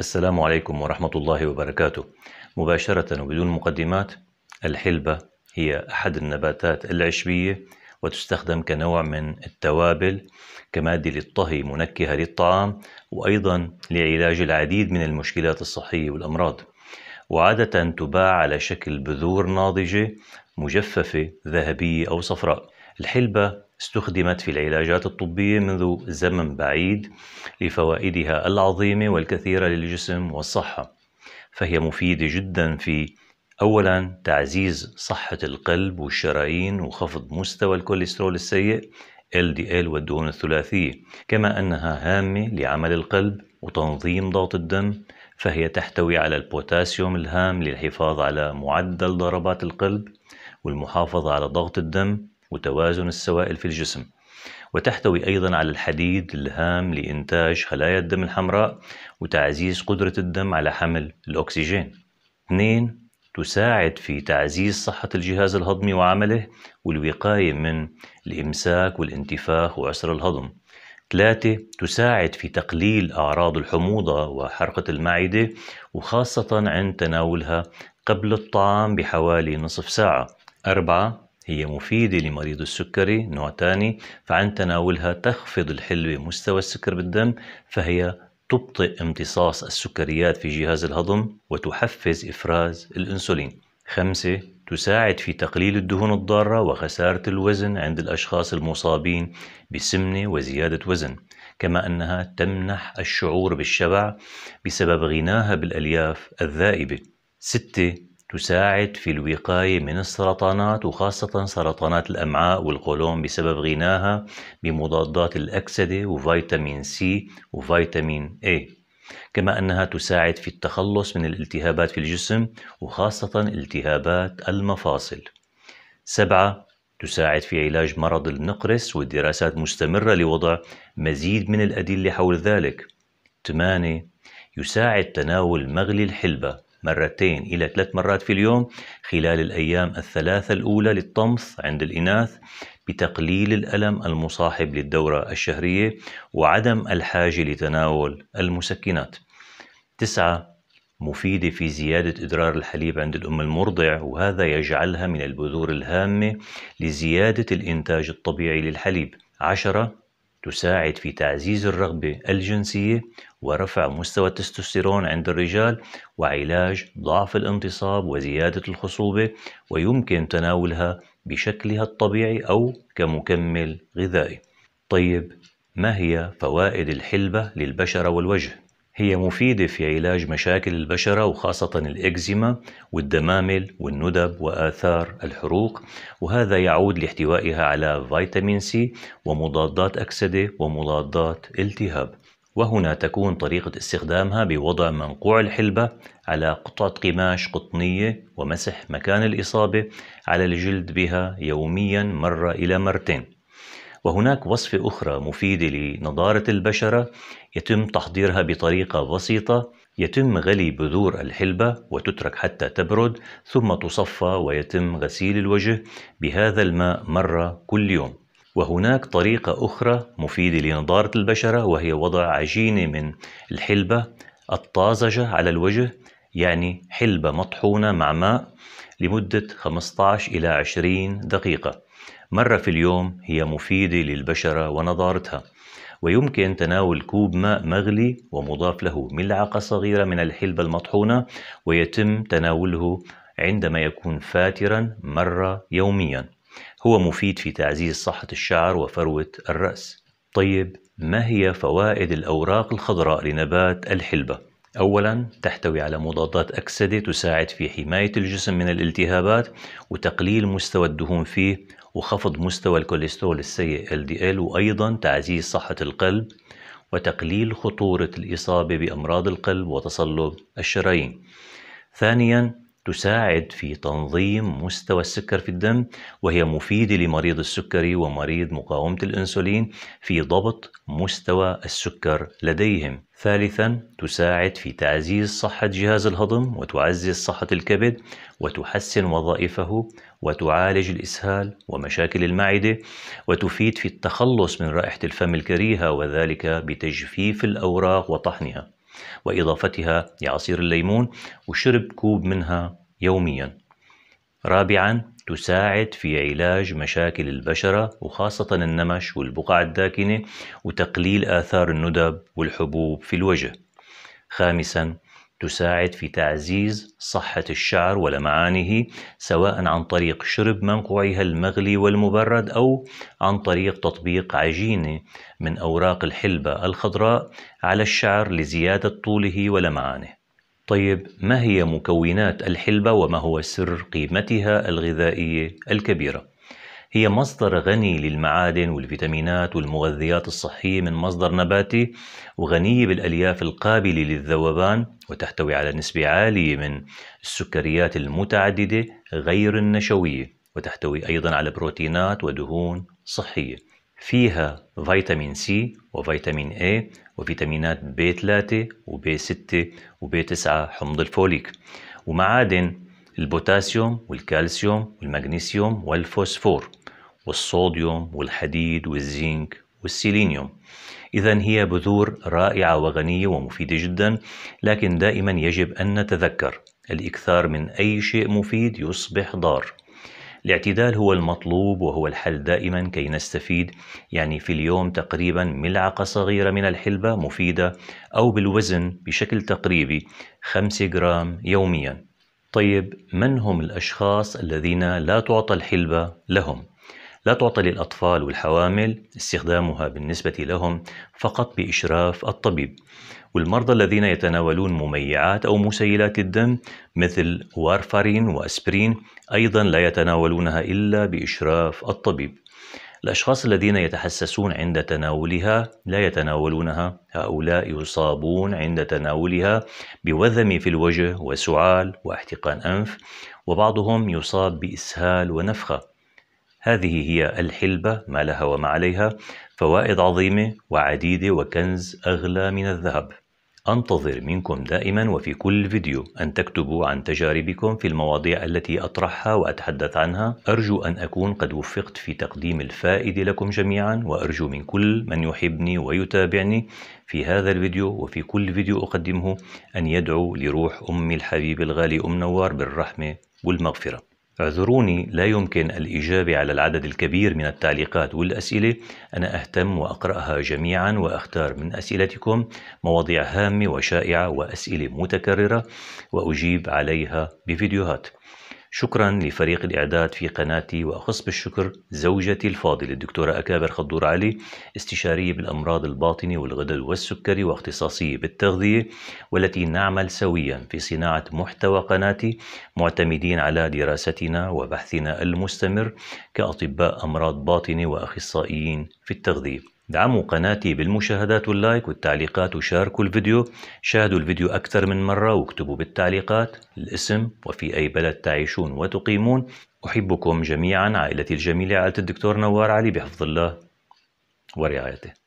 السلام عليكم ورحمة الله وبركاته مباشرة وبدون مقدمات الحلبة هي أحد النباتات العشبية وتستخدم كنوع من التوابل كمادة للطهي منكهة للطعام وأيضا لعلاج العديد من المشكلات الصحية والأمراض وعادة تباع على شكل بذور ناضجة مجففة ذهبية أو صفراء الحلبة استخدمت في العلاجات الطبية منذ زمن بعيد لفوائدها العظيمة والكثيرة للجسم والصحة فهي مفيدة جدا في أولا تعزيز صحة القلب والشرايين وخفض مستوى الكوليسترول السيء LDL والدهون الثلاثية كما أنها هامة لعمل القلب وتنظيم ضغط الدم فهي تحتوي على البوتاسيوم الهام للحفاظ على معدل ضربات القلب والمحافظة على ضغط الدم وتوازن السوائل في الجسم وتحتوي أيضا على الحديد الهام لإنتاج خلايا الدم الحمراء وتعزيز قدرة الدم على حمل الأكسجين اثنين تساعد في تعزيز صحة الجهاز الهضمي وعمله والوقاية من الإمساك والانتفاخ وعسر الهضم. ثلاثة تساعد في تقليل أعراض الحموضة وحرقة المعدة وخاصة عند تناولها قبل الطعام بحوالي نصف ساعة. أربعة هي مفيدة لمريض السكري نوع ثاني فعن تناولها تخفض الحلوة مستوى السكر بالدم فهي تبطئ امتصاص السكريات في جهاز الهضم وتحفز إفراز الأنسولين خمسة تساعد في تقليل الدهون الضارة وخسارة الوزن عند الأشخاص المصابين بسمنة وزيادة وزن كما أنها تمنح الشعور بالشبع بسبب غناها بالألياف الذائبة ستة تساعد في الوقاية من السرطانات وخاصة سرطانات الأمعاء والقولون بسبب غناها بمضادات الأكسدة وفيتامين سي وفيتامين A كما أنها تساعد في التخلص من الالتهابات في الجسم وخاصة التهابات المفاصل سبعة تساعد في علاج مرض النقرس والدراسات مستمرة لوضع مزيد من الأدلة حول ذلك 8 يساعد تناول مغلي الحلبة مرتين إلى ثلاث مرات في اليوم خلال الأيام الثلاثة الأولى للطمث عند الإناث بتقليل الألم المصاحب للدورة الشهرية وعدم الحاجة لتناول المسكنات. تسعة مفيدة في زيادة إدرار الحليب عند الأم المرضع وهذا يجعلها من البذور الهامة لزيادة الإنتاج الطبيعي للحليب. عشرة تساعد في تعزيز الرغبة الجنسية ورفع مستوى التستوستيرون عند الرجال وعلاج ضعف الانتصاب وزيادة الخصوبة ويمكن تناولها بشكلها الطبيعي أو كمكمل غذائي. طيب ما هي فوائد الحلبة للبشرة والوجه؟ هي مفيدة في علاج مشاكل البشرة وخاصة الإكزيما والدمامل والندب وآثار الحروق وهذا يعود لاحتوائها على فيتامين سي ومضادات أكسدة ومضادات التهاب وهنا تكون طريقة استخدامها بوضع منقوع الحلبة على قطعة قماش قطنية ومسح مكان الإصابة على الجلد بها يوميا مرة إلى مرتين وهناك وصفة أخرى مفيدة لنضارة البشرة يتم تحضيرها بطريقة بسيطة يتم غلي بذور الحلبة وتترك حتى تبرد ثم تصفى ويتم غسيل الوجه بهذا الماء مرة كل يوم وهناك طريقة أخرى مفيدة لنضارة البشرة وهي وضع عجينة من الحلبة الطازجة على الوجه يعني حلبة مطحونة مع ماء لمدة 15 إلى 20 دقيقة مرة في اليوم هي مفيدة للبشرة ونضارتها ويمكن تناول كوب ماء مغلي ومضاف له ملعقة صغيرة من الحلبة المطحونة ويتم تناوله عندما يكون فاترا مرة يوميا هو مفيد في تعزيز صحة الشعر وفروة الرأس طيب ما هي فوائد الأوراق الخضراء لنبات الحلبة؟ أولا تحتوي على مضادات أكسدة تساعد في حماية الجسم من الالتهابات وتقليل مستوى الدهون فيه وخفض مستوى الكوليسترول السيء LDL وأيضا تعزيز صحة القلب وتقليل خطورة الإصابة بأمراض القلب وتصلب الشرايين ثانيا تساعد في تنظيم مستوى السكر في الدم وهي مفيدة لمريض السكري ومريض مقاومة الأنسولين في ضبط مستوى السكر لديهم ثالثا تساعد في تعزيز صحة جهاز الهضم وتعزز صحة الكبد وتحسن وظائفه وتعالج الإسهال ومشاكل المعدة وتفيد في التخلص من رائحة الفم الكريهة وذلك بتجفيف الأوراق وطحنها وإضافتها لعصير الليمون وشرب كوب منها يوميا رابعا تساعد في علاج مشاكل البشرة وخاصة النمش والبقع الداكنة وتقليل آثار الندب والحبوب في الوجه خامسا تساعد في تعزيز صحة الشعر ولمعانه سواء عن طريق شرب منقوعها المغلي والمبرد أو عن طريق تطبيق عجينة من أوراق الحلبة الخضراء على الشعر لزيادة طوله ولمعانه. طيب ما هي مكونات الحلبة وما هو سر قيمتها الغذائية الكبيرة؟ هي مصدر غني للمعادن والفيتامينات والمغذيات الصحية من مصدر نباتي وغنية بالألياف القابلة للذوبان وتحتوي على نسبة عالية من السكريات المتعددة غير النشوية وتحتوي أيضا على بروتينات ودهون صحية فيها فيتامين سي وفيتامين اي وفيتامينات بي 3 وبي 6 وبي 9 حمض الفوليك ومعادن البوتاسيوم والكالسيوم والمغنيسيوم والفوسفور والصوديوم والحديد والزنك والسيلينيوم إذا هي بذور رائعة وغنية ومفيدة جدا لكن دائما يجب أن نتذكر الإكثار من أي شيء مفيد يصبح ضار الاعتدال هو المطلوب وهو الحل دائما كي نستفيد يعني في اليوم تقريبا ملعقة صغيرة من الحلبة مفيدة أو بالوزن بشكل تقريبي 5 جرام يوميا طيب من هم الأشخاص الذين لا تعطى الحلبة لهم؟ لا تعطى للأطفال والحوامل استخدامها بالنسبة لهم فقط بإشراف الطبيب والمرضى الذين يتناولون مميعات أو مسيلات الدم مثل وارفارين وأسبرين أيضا لا يتناولونها إلا بإشراف الطبيب الأشخاص الذين يتحسسون عند تناولها لا يتناولونها هؤلاء يصابون عند تناولها بوذم في الوجه وسعال واحتقان أنف وبعضهم يصاب بإسهال ونفخة هذه هي الحلبة ما لها وما عليها فوائد عظيمة وعديدة وكنز أغلى من الذهب أنتظر منكم دائما وفي كل فيديو أن تكتبوا عن تجاربكم في المواضيع التي أطرحها وأتحدث عنها أرجو أن أكون قد وفقت في تقديم الفائدة لكم جميعا وأرجو من كل من يحبني ويتابعني في هذا الفيديو وفي كل فيديو أقدمه أن يدعو لروح أمي الحبيب الغالي أم نوار بالرحمة والمغفرة اعذروني لا يمكن الإجابة على العدد الكبير من التعليقات والأسئلة أنا أهتم وأقرأها جميعا وأختار من أسئلتكم مواضيع هامة وشائعة وأسئلة متكررة وأجيب عليها بفيديوهات شكرا لفريق الإعداد في قناتي وأخص بالشكر زوجتي الفاضلة الدكتورة أكابر خضور علي استشارية بالأمراض الباطنة والغدد والسكري واختصاصية بالتغذية والتي نعمل سويا في صناعة محتوى قناتي معتمدين على دراستنا وبحثنا المستمر كأطباء أمراض باطنة وأخصائيين في التغذية دعموا قناتي بالمشاهدات واللايك والتعليقات وشاركوا الفيديو شاهدوا الفيديو أكثر من مرة واكتبوا بالتعليقات الاسم وفي أي بلد تعيشون وتقيمون أحبكم جميعا عائلتي الجميلة عائلة الدكتور نوار علي بحفظ الله ورعايته